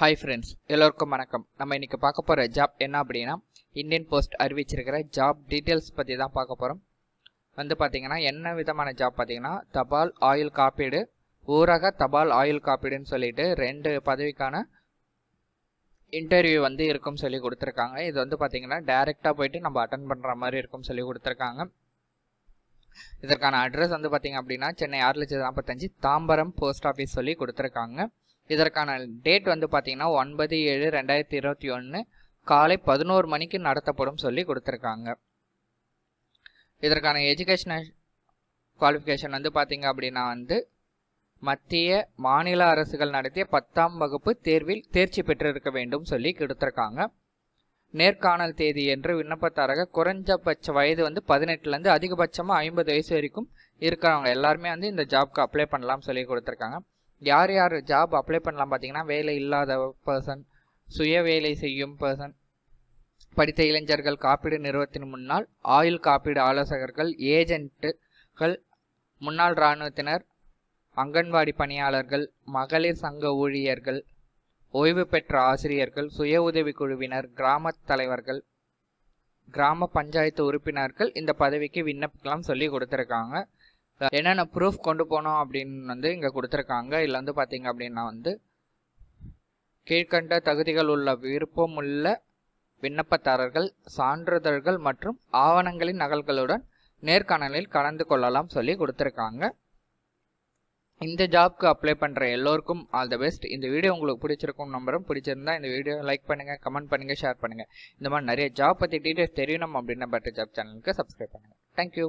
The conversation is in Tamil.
ஹாய் ஃப்ரெண்ட்ஸ் எல்லோருக்கும் வணக்கம் நம்ம இன்றைக்கி பார்க்க போகிற ஜாப் என்ன அப்படின்னா இந்தியன் போஸ்ட் அறிவிச்சிருக்கிற ஜாப் டீட்டெயில்ஸ் பற்றி தான் பார்க்க போகிறோம் வந்து பார்த்திங்கன்னா என்ன விதமான ஜாப் பார்த்திங்கன்னா தபால் ஆயில் காப்பீடு ஊரக தபால் ஆயில் காப்பீடுன்னு சொல்லிட்டு ரெண்டு பதவிக்கான இன்டர்வியூ வந்து இருக்கும்னு சொல்லி கொடுத்துருக்காங்க இது வந்து பார்த்திங்கன்னா டேரெக்டாக போயிட்டு நம்ம அட்டன் பண்ணுற மாதிரி இருக்கும்னு சொல்லி கொடுத்துருக்காங்க இதற்கான அட்ரஸ் வந்து பார்த்தீங்க அப்படின்னா சென்னை ஆறு லட்சத்து நாற்பத்தஞ்சு தாம்பரம் போஸ்ட் ஆஃபீஸ் சொல்லி கொடுத்துருக்காங்க இதற்கான டேட் வந்து பார்த்தீங்கன்னா ஒன்பது ஏழு ரெண்டாயிரத்தி இருபத்தி ஒன்று காலை பதினோரு மணிக்கு நடத்தப்படும் சொல்லி கொடுத்துருக்காங்க இதற்கான எஜுகேஷனல் குவாலிஃபிகேஷன் வந்து பார்த்தீங்க அப்படின்னா வந்து மத்திய மாநில அரசுகள் நடத்திய பத்தாம் வகுப்பு தேர்வில் தேர்ச்சி பெற்றிருக்க வேண்டும் சொல்லி கொடுத்துருக்காங்க நேர்காணல் தேதி என்று விண்ணப்பத்தாரக குறைஞ்சபட்ச வயது வந்து பதினெட்டுலேருந்து அதிகபட்சமாக ஐம்பது வயசு வரைக்கும் இருக்கிறவங்க எல்லாருமே வந்து இந்த ஜாப்க்கு அப்ளை பண்ணலாம்னு சொல்லி கொடுத்துருக்காங்க யார் யார் ஜாப் அப்ளை பண்ணலாம் பார்த்தீங்கன்னா வேலை இல்லாத பர்சன் சுய வேலை செய்யும் பர்சன் படித்த இளைஞர்கள் காப்பீடு நிறுவனத்தின் முன்னால் ஆயுள் காப்பீடு ஆலோசகர்கள் ஏஜென்ட்டுகள் முன்னாள் இராணுவத்தினர் அங்கன்வாடி பணியாளர்கள் மகளிர் சங்க ஊழியர்கள் ஓய்வு பெற்ற ஆசிரியர்கள் சுய உதவி குழுவினர் கிராம தலைவர்கள் கிராம பஞ்சாயத்து உறுப்பினர்கள் இந்த பதவிக்கு விண்ணப்பிக்கலாம் சொல்லி கொடுத்துருக்காங்க என்னென்ன ப்ரூஃப் கொண்டு போனோம் அப்படின்னு வந்து இங்கே கொடுத்துருக்காங்க இதில் வந்து பார்த்தீங்க அப்படின்னா வந்து கீழ்கண்ட தகுதிகள் உள்ள விருப்பமுள்ள விண்ணப்பதாரர்கள் சான்றிதழ்கள் மற்றும் ஆவணங்களின் நகல்களுடன் நேர்காணலில் கலந்து கொள்ளலாம் சொல்லி கொடுத்துருக்காங்க இந்த ஜாப்க்கு அப்ளை பண்ணுற எல்லோருக்கும் ஆல் த பெஸ்ட் இந்த வீடியோ உங்களுக்கு பிடிச்சிருக்கும் நம்பரும் பிடிச்சிருந்தா இந்த வீடியோ லைக் பண்ணுங்கள் கமெண்ட் பண்ணுங்கள் ஷேர் பண்ணுங்கள் இந்த மாதிரி நிறைய ஜாப் பற்றி டீட்டெயில்ஸ் தெரியணும் அப்படின்னா பெட்டர் ஜாப் சேனலுக்கு சப்ஸ்கிரைப் பண்ணுங்கள் தேங்க்யூ